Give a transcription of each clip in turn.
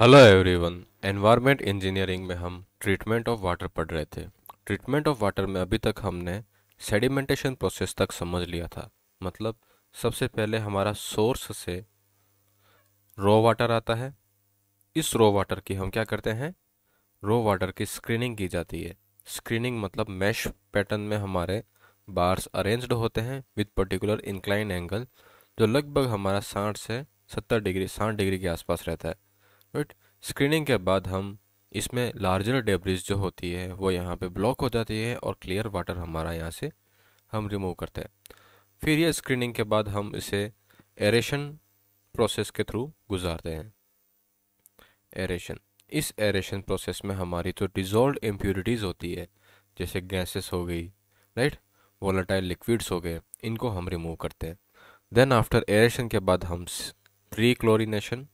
Hello everyone environment engineering में हम treatment of water पढ़ रहे थे ट्रीटमेंट ऑफ वाटर में अभी तक हमने सेडिमेंटेशन प्रोसेस तक समझ लिया था मतलब सबसे पहले हमारा सोर्स से रॉ वाटर आता है इस रॉ वाटर की हम क्या करते हैं रॉ वाटर की स्क्रीनिंग की जाती है स्क्रीनिंग मतलब मैश पैटर्न में हमारे बार्स अरेंज्ड होते हैं विद पर्टिकुलर इंक्लाइन एंगल जो लगभग हमारा साठ से सत्तर डिग्री साठ डिग्री के आसपास रहता है बट स्क्रीनिंग के बाद हम इसमें लार्जर डेब्रिज जो होती है वो यहाँ पे ब्लॉक हो जाती है और क्लियर वाटर हमारा यहाँ से हम रिमूव करते हैं फिर ये स्क्रीनिंग के बाद हम इसे एरेशन प्रोसेस के थ्रू गुजारते हैं एरेशन इस एरेशन प्रोसेस में हमारी जो तो डिजोल्व इम्प्योरिटीज़ होती है जैसे गैसेस हो गई राइट वॉलेटाइल लिक्विड्स हो गए इनको हम रिमूव करते हैं देन आफ्टर एरेशन के बाद हम प्री क्लोरिनेशन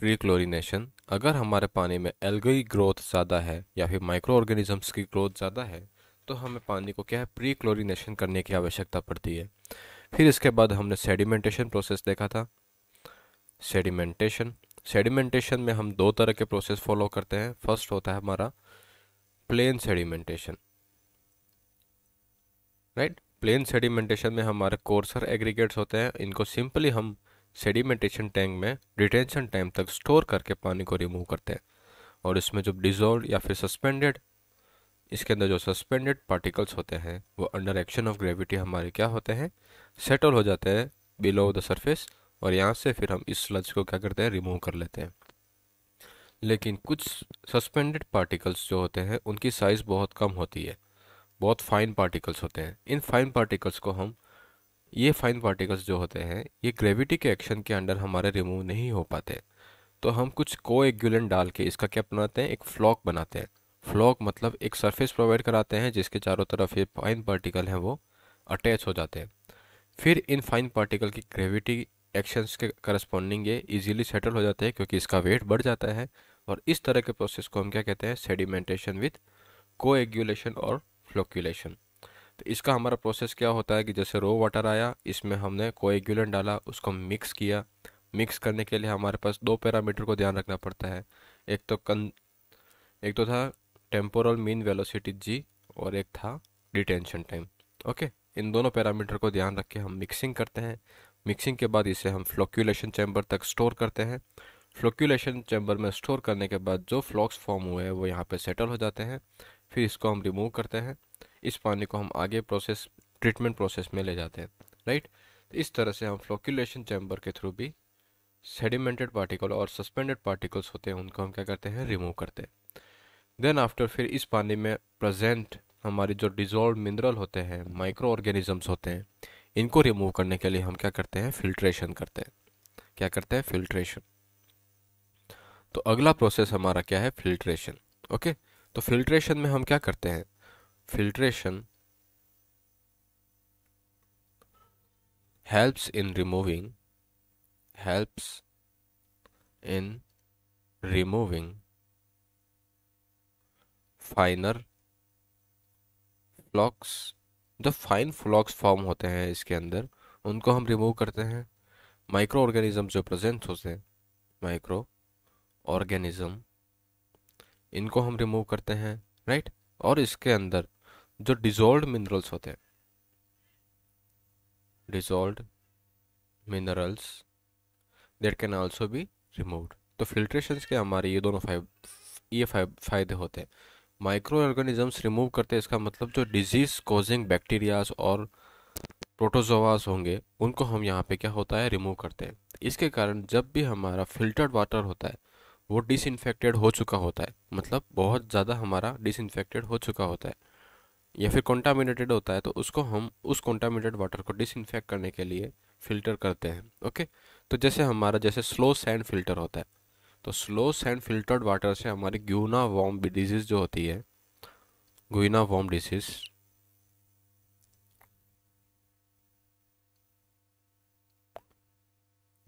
प्रीक्लोरीनेशन अगर हमारे पानी में एल्गी ग्रोथ ज़्यादा है या फिर माइक्रो ऑर्गेनिजम्स की ग्रोथ ज़्यादा है तो हमें पानी को क्या है प्रीक्लोरिनेशन करने की आवश्यकता पड़ती है फिर इसके बाद हमने सेडिमेंटेशन प्रोसेस देखा था सेडिमेंटेशन सेडिमेंटेशन में हम दो तरह के प्रोसेस फॉलो करते हैं फर्स्ट होता है हमारा plain sedimentation right plain sedimentation में हमारे कोर्सर एग्रीगेट्स होते हैं इनको सिंपली हम सेडिमेंटेशन टैंक में डिटेंशन टाइम तक स्टोर करके पानी को रिमूव करते हैं और इसमें जो डिजोल्व या फिर सस्पेंडेड इसके अंदर जो सस्पेंडेड पार्टिकल्स होते हैं वो अंडर एक्शन ऑफ ग्रेविटी हमारे क्या होते हैं सेटल हो जाते हैं बिलो द सरफेस और यहाँ से फिर हम इस स्लज को क्या करते हैं रिमूव कर लेते हैं लेकिन कुछ सस्पेंडेड पार्टिकल्स जो होते हैं उनकी साइज़ बहुत कम होती है बहुत फाइन पार्टिकल्स होते हैं इन फाइन पार्टिकल्स को हम ये फाइन पार्टिकल्स जो होते हैं ये ग्रेविटी के एक्शन के अंडर हमारे रिमूव नहीं हो पाते तो हम कुछ को एग्यूलेंट डाल के इसका क्या बनाते हैं एक फ्लॉक बनाते हैं फ्लॉक मतलब एक सरफेस प्रोवाइड कराते हैं जिसके चारों तरफ ये फाइन पार्टिकल हैं वो अटैच हो जाते हैं फिर इन फाइन पार्टिकल की ग्रेविटी एक्शंस के करस्पॉन्डिंग ये इजीली सेटल हो जाते हैं क्योंकि इसका वेट बढ़ जाता है और इस तरह के प्रोसेस को हम क्या कहते हैं सेडिमेंटेशन विथ को और फ्लोक्यूलेशन तो इसका हमारा प्रोसेस क्या होता है कि जैसे रो वाटर आया इसमें हमने कोएगुलेंट डाला उसको मिक्स किया मिक्स करने के लिए हमारे पास दो पैरामीटर को ध्यान रखना पड़ता है एक तो कन एक तो था टेम्पोरल मीन वेलोसिटी जी और एक था डिटेंशन टाइम ओके इन दोनों पैरामीटर को ध्यान रख के हम मिक्सिंग करते हैं मिक्सिंग के बाद इसे हम फ्लोक्यूलेशन चैम्बर तक स्टोर करते हैं फ्लोक्यूलेशन चैम्बर में स्टोर करने के बाद जो फ्लॉक्स फॉर्म हुए हैं वो यहाँ पे सेटल हो जाते हैं फिर इसको हम रिमूव करते हैं इस पानी को हम आगे प्रोसेस ट्रीटमेंट प्रोसेस में ले जाते हैं राइट तो इस तरह से हम फ्लोक्यूलेशन चैम्बर के थ्रू भी सेडिमेंटेड पार्टिकल और सस्पेंडेड पार्टिकल्स होते हैं उनको हम क्या करते हैं रिमूव करते हैं देन आफ्टर फिर इस पानी में प्रजेंट हमारी जो डिजोल्व मिनरल होते हैं माइक्रो ऑर्गेनिजम्स होते हैं इनको रिमूव करने के लिए हम क्या करते हैं फिल्ट्रेशन करते हैं क्या करते हैं फिल्ट्रेशन तो अगला प्रोसेस हमारा क्या है फिल्ट्रेशन ओके तो फिल्ट्रेशन में हम क्या करते हैं filtration helps in removing helps in removing फाइनर फ्लॉक्स जो फाइन फ्लॉक्स फॉर्म होते हैं इसके अंदर उनको हम रिमूव करते हैं माइक्रो ऑर्गेनिज्म जो प्रेजेंट होते हैं माइक्रो ऑर्गेनिज्म इनको हम रिमूव करते हैं राइट right? और इसके अंदर जो डिजोल्व मिनरल्स होते हैं dissolve minerals that can also be removed तो फिल्ट्रेशन के हमारे ये दोनों फाइव ये फायदे होते हैं माइक्रो ऑर्गेनिजम्स रिमूव करते हैं इसका मतलब जो डिजीज़ कोजिंग बैक्टीरियाज और प्रोटोजोवास होंगे उनको हम यहाँ पे क्या होता है रिमूव करते हैं इसके कारण जब भी हमारा फिल्टर्ड वाटर होता है वो डिसइनफेक्टेड हो चुका होता है मतलब बहुत ज़्यादा हमारा डिसइनफेक्टेड हो चुका होता है या फिर कॉन्टामिनेटेड होता है तो उसको हम उस कॉन्टामिनेटेड वाटर को डिसइनफेक्ट करने के लिए फ़िल्टर करते हैं ओके तो जैसे हमारा जैसे स्लो सैंड फिल्टर होता है तो स्लो सैंड फिल्टर्ड वाटर से हमारी ग्यूना वॉम डिजीज़ जो होती है ग्यूना वॉम डिजीज़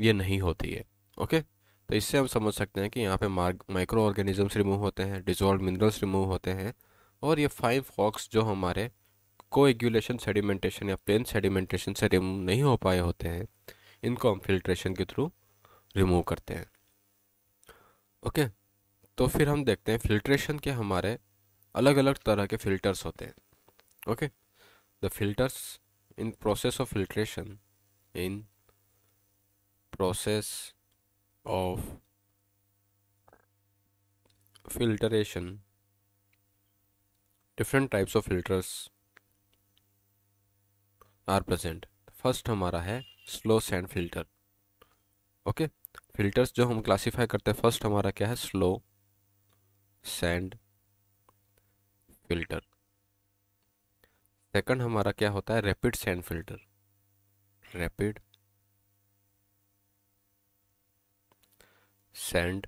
ये नहीं होती है ओके तो इससे हम समझ सकते हैं कि यहाँ पे माइक्रो ऑर्गेनिजम्स रिमूव होते हैं डिजॉल्व मिनरल्स रिमूव होते हैं और ये फाइव फॉक्स जो हमारे एग्यूलेशन सेडिमेंटेशन या प्लेन सेडिमेंटेशन से रिमूव नहीं हो पाए होते हैं इनको हम फिल्ट्रेशन के थ्रू रिमूव करते हैं ओके तो फिर हम देखते हैं फिल्ट्रेशन के हमारे अलग अलग तरह के फिल्टर्स होते हैं okay the filters in process of filtration in process of filtration different types of filters are present first हमारा है slow sand filter okay? filters जो हम classify करते हैं first हमारा क्या है slow sand filter second हमारा क्या होता है rapid sand filter rapid sand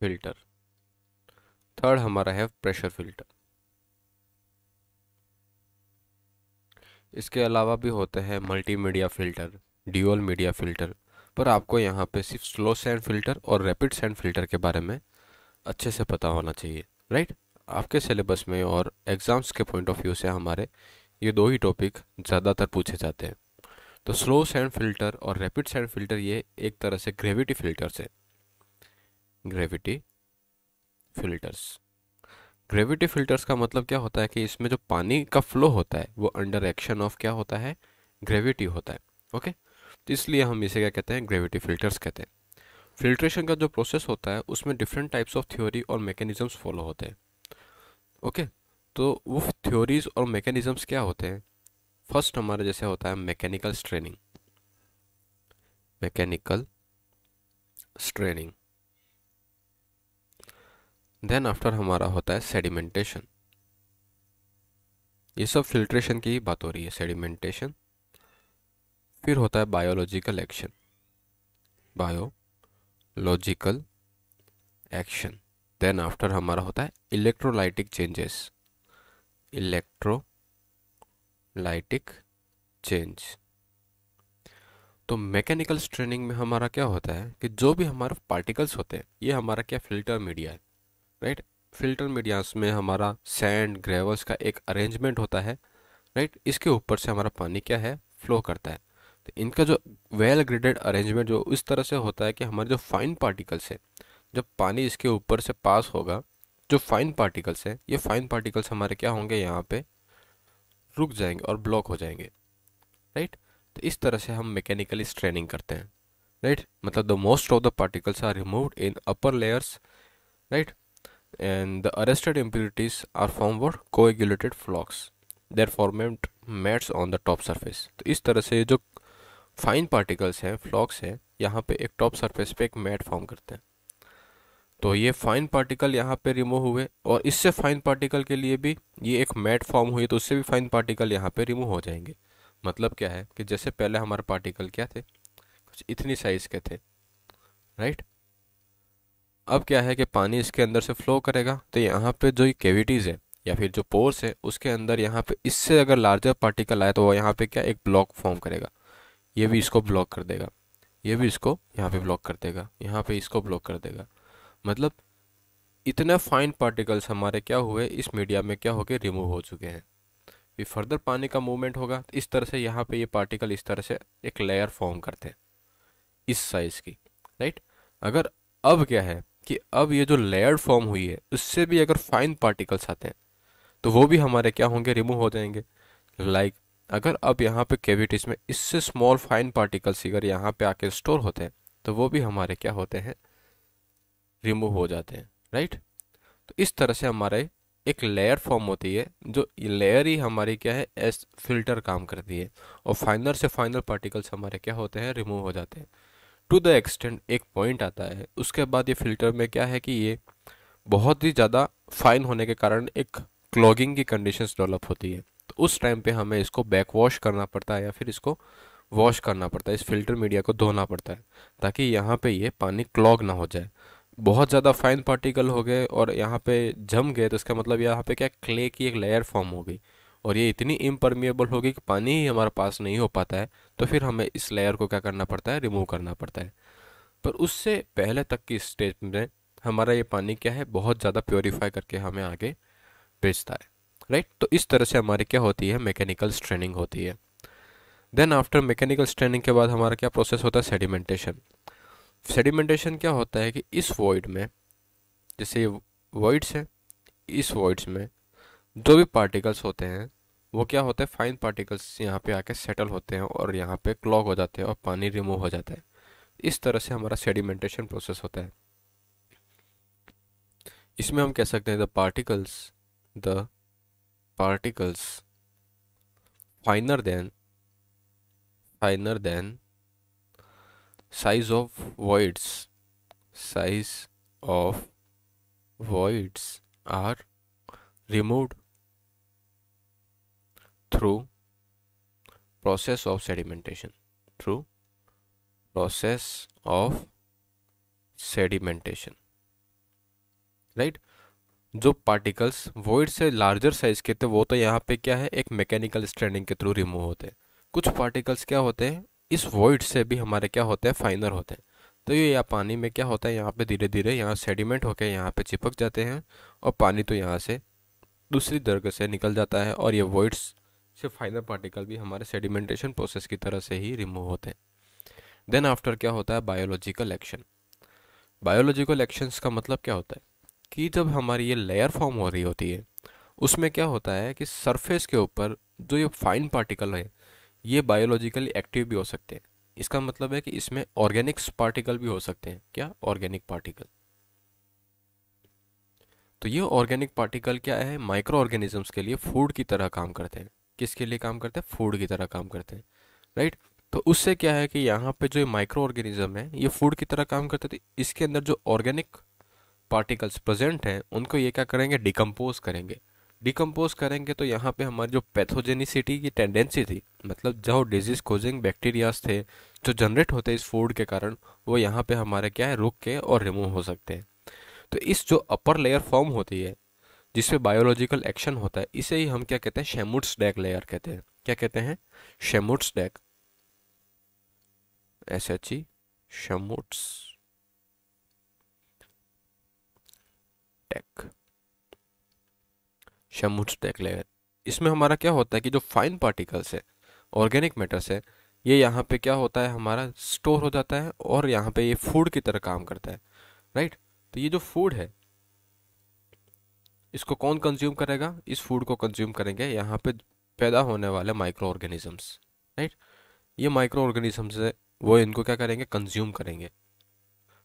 filter third हमारा है प्रेशर फिल्टर इसके अलावा भी होते हैं multimedia filter dual media filter पर आपको यहाँ पे सिर्फ स्लो सैंड फिल्टर और रैपिड सैंड फिल्टर के बारे में अच्छे से पता होना चाहिए राइट आपके सिलेबस में और एग्ज़ाम्स के पॉइंट ऑफ व्यू से हमारे ये दो ही टॉपिक ज़्यादातर पूछे जाते हैं तो स्लो सैंड फिल्टर और रैपिड सैंड फिल्टर ये एक तरह से ग्रेविटी फिल्टर्स है ग्रेविटी फिल्टर्स ग्रेविटी फिल्टर्स का मतलब क्या होता है कि इसमें जो पानी का फ्लो होता है वो अंडर एक्शन ऑफ क्या होता है ग्रेविटी होता है ओके तो इसलिए हम इसे क्या कहते हैं ग्रेविटी फिल्टर्स कहते हैं फिल्ट्रेशन का जो प्रोसेस होता है उसमें डिफरेंट टाइप्स ऑफ थ्योरी और मैकेनिज़म्स फॉलो होते हैं ओके तो वो थ्योरीज और मैकेनिज़म्स क्या होते हैं फर्स्ट हमारा जैसे होता है mechanical straining mechanical straining then after हमारा होता है सेडिमेंटेशन ये सब फिल्ट्रेशन की ही बात हो रही है सेडिमेंटेशन फिर होता है biological action biological action then after हमारा होता है electrolytic changes electrolytic change तो मैकेनिकल स्ट्रेनिंग में हमारा क्या होता है कि जो भी हमारे पार्टिकल्स होते हैं ये हमारा क्या फिल्टर मीडिया है राइट फिल्टर मीडिया में हमारा सैंड ग्रेवल्स का एक अरेंजमेंट होता है राइट इसके ऊपर से हमारा पानी क्या है फ्लो करता है तो इनका जो वेल ग्रेडेड अरेंजमेंट जो इस तरह से होता है कि हमारे जो फाइन पार्टिकल्स है जब पानी इसके ऊपर से पास होगा जो फाइन पार्टिकल्स हैं ये फाइन पार्टिकल्स हमारे क्या होंगे यहाँ पे रुक जाएंगे और ब्लॉक हो जाएंगे राइट तो इस तरह से हम मैकेनिकली स्ट्रेनिंग करते हैं राइट मतलब the most of the particles are removed in upper layers right and the arrested impurities are form को coagulated flocs there formed mats on the top surface तो इस तरह से जो फाइन पार्टिकल्स हैं फ्लॉक्स हैं यहाँ पे एक टॉप सरफेस पे एक मैट फॉर्म करते हैं तो ये फाइन पार्टिकल यहाँ पे रिमूव हुए और इससे फाइन पार्टिकल के लिए भी ये एक मैट फॉर्म हुई तो उससे भी फाइन पार्टिकल यहाँ पे रिमूव हो जाएंगे मतलब क्या है कि जैसे पहले हमारे पार्टिकल क्या थे कुछ इतनी साइज के थे राइट अब क्या है कि पानी इसके अंदर से फ्लो करेगा तो यहाँ पे जो कैविटीज़ है या फिर जो पोर्स है उसके अंदर यहाँ पे इससे अगर लार्जर पार्टिकल आए तो वो यहाँ पे क्या एक ब्लॉक फॉर्म करेगा ये भी इसको ब्लॉक कर देगा ये भी इसको यहाँ पे ब्लॉक कर देगा यहाँ पे इसको ब्लॉक कर देगा मतलब इतने फाइन पार्टिकल्स हमारे क्या हुए इस मीडिया में क्या हो होके रिमूव हो चुके हैं फिर फर्दर पानी का मूवमेंट होगा तो इस तरह से यहाँ पे ये पार्टिकल इस तरह से एक लेयर फॉर्म करते हैं इस साइज़ की राइट अगर अब क्या है कि अब ये जो लेयर फॉर्म हुई है उससे भी अगर फाइन पार्टिकल्स आते हैं तो वो भी हमारे क्या होंगे रिमूव हो जाएंगे लाइक like, अगर अब यहाँ पे कैविटीज़ में इससे स्मॉल फाइन पार्टिकल्स अगर यहाँ पे आके स्टोर होते हैं तो वो भी हमारे क्या होते हैं रिमूव हो जाते हैं राइट तो इस तरह से हमारे एक लेयर फॉर्म होती है जो लेयर ही हमारी क्या है एस फिल्टर काम करती है और फाइनल से फाइनल पार्टिकल्स हमारे क्या होते हैं रिमूव हो जाते हैं टू द एक्सटेंट एक पॉइंट आता है उसके बाद ये फिल्टर में क्या है कि ये बहुत ही ज़्यादा फाइन होने के कारण एक क्लॉगिंग की कंडीशंस डेवलप होती है तो उस टाइम पे हमें इसको बैक वॉश करना पड़ता है या फिर इसको वॉश करना पड़ता है इस फिल्टर मीडिया को धोना पड़ता है ताकि यहाँ पे ये पानी क्लॉग ना हो जाए बहुत ज़्यादा फाइन पार्टिकल हो गए और यहाँ पे जम गए तो इसका मतलब यहाँ पे क्या क्ले की एक लेयर फॉर्म हो गई और ये इतनी इम्परमिएबल होगी कि पानी ही हमारे पास नहीं हो पाता है तो फिर हमें इस लेयर को क्या करना पड़ता है रिमूव करना पड़ता है पर उससे पहले तक की स्टेज में हमारा ये पानी क्या है बहुत ज़्यादा प्योरीफाई करके हमें आगे भेजता है राइट तो इस तरह से हमारी क्या होती है मैकेनिकल स्ट्रेनिंग होती है देन आफ्टर मैकेनिकल स्ट्रेनिंग के बाद हमारा क्या प्रोसेस होता है सेडिमेंटेशन सेडिमेंटेशन क्या होता है कि इस वॉइड में जैसे ये वॉइड्स हैं इस वॉइड्स में जो भी पार्टिकल्स होते हैं वो क्या होते हैं फाइन पार्टिकल्स यहाँ पे आके सेटल होते हैं और यहाँ पे क्लॉग हो जाते हैं और पानी रिमूव हो जाता है इस तरह से हमारा सेडिमेंटेशन प्रोसेस होता है इसमें हम कह सकते हैं the particles the particles finer than finer than size of voids size of voids are removed through process of sedimentation through process of sedimentation right right? जो पार्टिकल्स वॉइड से लार्जर साइज के थे वो तो यहाँ पे क्या है एक मैकेनिकल स्ट्रैंडिंग के थ्रू रिमूव होते हैं कुछ पार्टिकल्स क्या होते हैं इस वॉइड से भी हमारे क्या होते हैं फाइनर होते हैं तो ये या पानी में क्या होता है यहाँ पे धीरे धीरे यहाँ सेडिमेंट होकर यहाँ पे चिपक जाते हैं और पानी तो यहाँ से दूसरी दर्ग से निकल जाता है और ये वॉइड्स से फाइनर पार्टिकल भी हमारे सेडिमेंटेशन प्रोसेस की तरह से ही रिमूव होते हैं देन आफ्टर क्या होता है बायोलॉजिकल एक्शन बायोलॉजिकल एक्शंस का मतलब क्या होता है कि जब हमारी ये लेयर फॉर्म हो रही होती है उसमें क्या होता है कि सरफेस के ऊपर जो ये फाइन पार्टिकल है ये बायोलॉजिकली एक्टिव भी हो सकते हैं इसका मतलब है कि इसमें ऑर्गेनिक्स पार्टिकल भी हो सकते हैं क्या ऑर्गेनिक पार्टिकल तो ये ऑर्गेनिक पार्टिकल क्या है माइक्रो ऑर्गेनिजम्स के लिए फूड की तरह काम करते हैं किसके लिए काम करते हैं फूड की तरह काम करते हैं राइट तो उससे क्या है कि यहाँ पे जो माइक्रो ऑर्गेनिज्म है ये फूड की तरह काम करते थे तो इसके अंदर जो ऑर्गेनिक पार्टिकल्स प्रेजेंट हैं उनको ये क्या करेंगे डिकम्पोज करेंगे डिकम्पोज करेंगे तो यहाँ पे हमारी जो पैथोजेनिसिटी की टेंडेंसी थी मतलब जो डिजीज कोजिंग बैक्टीरियाज थे जो जनरेट होते इस फूड के कारण वो यहाँ पे हमारे क्या है रुक के और रिमूव हो सकते हैं तो इस जो अपर लेयर फॉर्म होती है जिसपे बायोलॉजिकल एक्शन होता है इसे ही हम क्या कहते हैं शेमुट्स डैक लेयर कहते हैं क्या कहते हैं schmutzdecke S H E schmutzdecke schmutz layer इसमें हमारा क्या होता है कि जो फाइन पार्टिकल्स है ऑर्गेनिक मैटर्स है ये यहाँ पे क्या होता है हमारा स्टोर हो जाता है और यहाँ पे ये फूड की तरह काम करता है राइट तो ये जो फूड है इसको कौन कंज्यूम करेगा इस फूड को कंज्यूम करेंगे यहाँ पे पैदा होने वाले माइक्रो ऑर्गेनिजम्स राइट ये माइक्रो ऑर्गेनिजम्स है वो इनको क्या करेंगे कंज्यूम करेंगे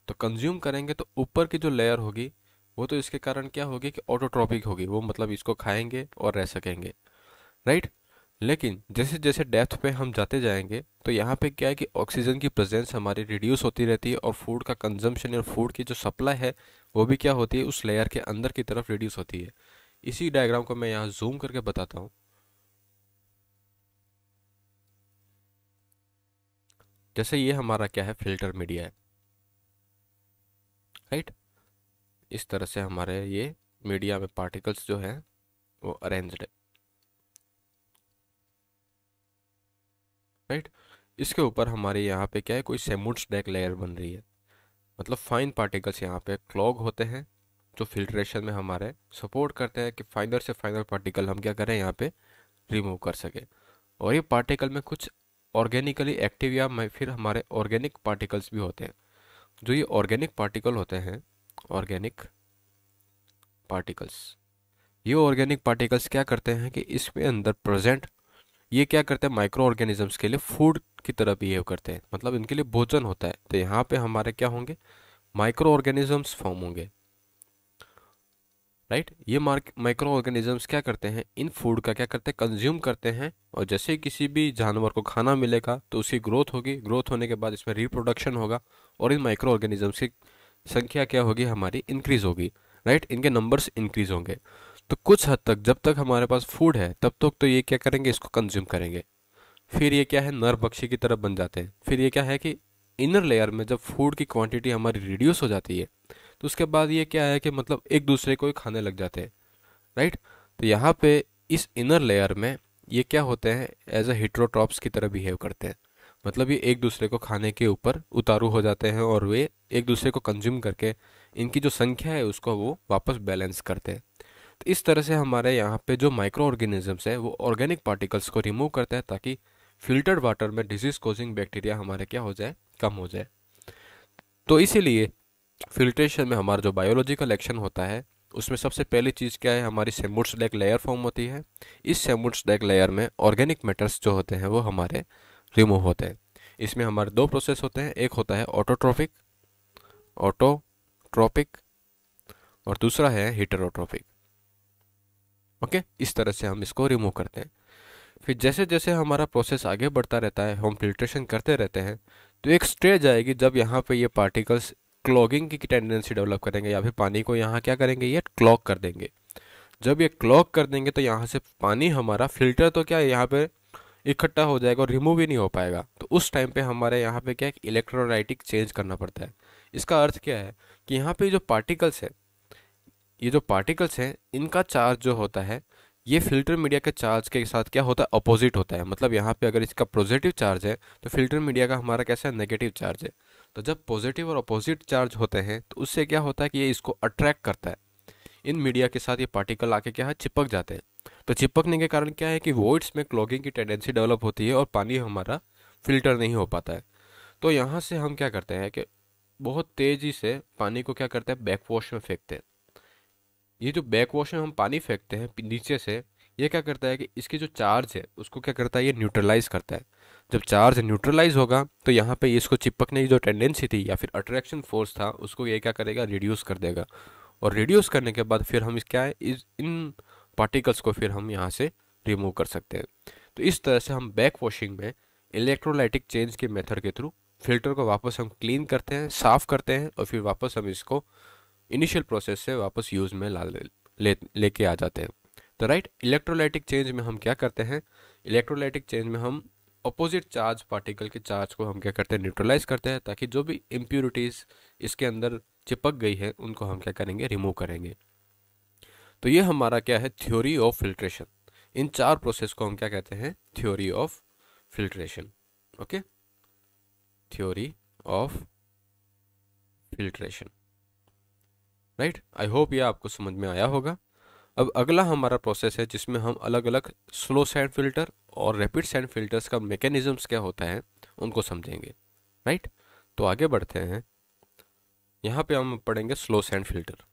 तो कंज्यूम करेंगे तो ऊपर की जो लेयर होगी वो तो इसके कारण क्या होगी कि ऑटोट्रॉपिक होगी वो मतलब इसको खाएंगे और रह सकेंगे राइट लेकिन जैसे जैसे डेप्थ पे हम जाते जाएंगे तो यहाँ पे क्या है कि ऑक्सीजन की प्रेजेंस हमारी रिड्यूस होती रहती है और फूड का कंजम्पशन और फूड की जो सप्लाई है वो भी क्या होती है उस लेयर के अंदर की तरफ रिड्यूस होती है इसी डायग्राम को मैं यहाँ जूम करके बताता हूँ जैसे ये हमारा क्या है फिल्टर मीडिया है राइट इस तरह से हमारे ये मीडिया में पार्टिकल्स जो हैं वो अरेंज्ड है राइट इसके ऊपर हमारे यहाँ पे क्या है कोई सेमूड स्टैक लेयर बन रही है मतलब फाइन पार्टिकल्स यहाँ पे क्लॉग होते हैं जो फिल्ट्रेशन में हमारे सपोर्ट करते हैं कि फाइनर से फाइनल पार्टिकल हम क्या करें यहाँ पे रिमूव कर सके और ये पार्टिकल में कुछ ऑर्गेनिकली एक्टिव या फिर हमारे ऑर्गेनिक पार्टिकल्स भी होते हैं जो ये ऑर्गेनिक पार्टिकल होते हैं ऑर्गेनिक पार्टिकल्स ये ऑर्गेनिक पार्टिकल्स क्या करते हैं कि इसमें अंदर प्रेजेंट ये क्या करते हैं माइक्रो ऑर्गेनिजम्स के लिए फूड की तरह बिहेव करते हैं मतलब इनके लिए भोजन होता है तो यहाँ पे हमारे क्या होंगे माइक्रो ऑर्गेनिजम्स फॉर्म होंगे राइट ये माइक्रो ऑर्गेनिजम्स क्या करते हैं इन फूड का क्या करते हैं कंज्यूम करते हैं और जैसे किसी भी जानवर को खाना मिलेगा तो उसकी ग्रोथ होगी ग्रोथ होने के बाद इसमें रिप्रोडक्शन होगा और इन माइक्रो ऑर्गेनिजम्स की संख्या क्या होगी हमारी इंक्रीज होगी राइट इनके नंबर्स इंक्रीज होंगे तो कुछ हद तक जब तक हमारे पास फूड है तब तक तो ये क्या करेंगे इसको कंज्यूम करेंगे फिर ये क्या है नर पक्षी की तरफ बन जाते हैं फिर ये क्या है कि इनर लेयर में जब फूड की क्वांटिटी हमारी रिड्यूस हो जाती है तो उसके बाद ये क्या है कि मतलब एक दूसरे को ही खाने लग जाते हैं राइट तो यहाँ पे इस इनर लेयर में ये क्या होते हैं एज अ हिट्रोट्रॉप्स की तरह बिहेव करते हैं मतलब ये एक दूसरे को खाने के ऊपर उतारू हो जाते हैं और वे एक दूसरे को कंज्यूम करके इनकी जो संख्या है उसको वो वापस बैलेंस करते हैं तो इस तरह से हमारे यहाँ पे जो माइक्रो ऑर्गेनिजम्स हैं वो ऑर्गेनिक पार्टिकल्स को रिमूव करते हैं ताकि फिल्टर्ड वाटर में डिजीज़ कोजिंग बैक्टीरिया हमारे क्या हो जाए कम हो जाए तो इसीलिए फिल्ट्रेशन में हमारा जो बायोलॉजिकल एक्शन होता है उसमें सबसे पहली चीज़ क्या है हमारी सेमुड्स डेक लेयर फॉर्म होती है इस सेमुड्स डेक लेयर में ऑर्गेनिक मैटर्स जो होते हैं वो हमारे रिमूव होते हैं इसमें हमारे दो प्रोसेस होते हैं एक होता है ऑटोट्रॉफिक ऑटोट्रॉपिक और दूसरा है हीटरोट्रॉफिक ओके इस तरह से हम इसको रिमूव करते हैं फिर जैसे जैसे हमारा प्रोसेस आगे बढ़ता रहता है हम फिल्ट्रेशन करते रहते हैं तो एक स्टेज आएगी जब यहाँ पे ये पार्टिकल्स क्लॉगिंग की टेंडेंसी डेवलप करेंगे या फिर पानी को यहाँ क्या करेंगे ये क्लॉक कर देंगे जब ये क्लॉक कर देंगे तो यहाँ से पानी हमारा फिल्टर तो क्या है यहाँ पे इकट्ठा हो जाएगा और रिमूव ही नहीं हो पाएगा तो उस टाइम पे हमारे यहाँ पे क्या है इलेक्ट्रोलाइटिक चेंज करना पड़ता है इसका अर्थ क्या है कि यहाँ पे जो पार्टिकल्स है ये जो पार्टिकल्स हैं इनका चार्ज जो होता है ये फिल्टर मीडिया के चार्ज के साथ क्या होता है अपोजिट होता है मतलब यहाँ पे अगर इसका पॉजिटिव चार्ज है तो फिल्टर मीडिया का हमारा कैसा है नेगेटिव चार्ज है तो जब पॉजिटिव और अपोजिट चार्ज होते हैं तो उससे क्या होता है कि ये इसको अट्रैक्ट करता है इन मीडिया के साथ ये पार्टिकल आके क्या है चिपक जाते हैं तो चिपकने के कारण क्या है कि वोइड्स में क्लॉगिंग की टेंडेंसी डेवलप होती है और पानी हमारा फिल्टर नहीं हो पाता है तो यहाँ से हम क्या करते हैं कि बहुत तेज़ी से पानी को क्या करते हैं वॉश में फेंकते हैं ये जो बैक वॉश में हम पानी फेंकते हैं नीचे से ये क्या करता है कि इसकी जो चार्ज है उसको क्या करता है ये न्यूट्रलाइज करता है जब चार्ज न्यूट्रलाइज होगा तो यहाँ पे इसको चिपकने की जो टेंडेंसी थी या फिर अट्रैक्शन फोर्स था उसको ये क्या करेगा रिड्यूस कर देगा और रिड्यूस करने के बाद फिर हम इस क्या है इस इन पार्टिकल्स को फिर हम यहाँ से रिमूव कर सकते हैं तो इस तरह से हम बैक वॉशिंग में इलेक्ट्रोलाइटिक चेंज के मेथड के थ्रू फिल्टर को वापस हम क्लीन करते हैं साफ़ करते हैं और फिर वापस हम इसको इनिशियल प्रोसेस से वापस यूज़ में ला ले लेके आ जाते हैं तो राइट इलेक्ट्रोलाइटिक चेंज में हम क्या करते हैं इलेक्ट्रोलाइटिक चेंज में हम अपोजिट चार्ज पार्टिकल के चार्ज को हम क्या करते हैं न्यूट्रलाइज करते हैं ताकि जो भी इम्प्योरिटीज़ इसके अंदर चिपक गई है उनको हम क्या करेंगे रिमूव करेंगे तो ये हमारा क्या है थ्योरी ऑफ फिल्ट्रेशन इन चार प्रोसेस को हम क्या कहते हैं theory of filtration okay theory of filtration right I hope ये आपको समझ में आया होगा अब अगला हमारा प्रोसेस है जिसमें हम अलग अलग स्लो सैंड फिल्टर और रैपिड सैंड फिल्टर्स का मैकेनिज्म्स क्या होता है उनको समझेंगे राइट तो आगे बढ़ते हैं यहाँ पे हम पढ़ेंगे स्लो सैंड फिल्टर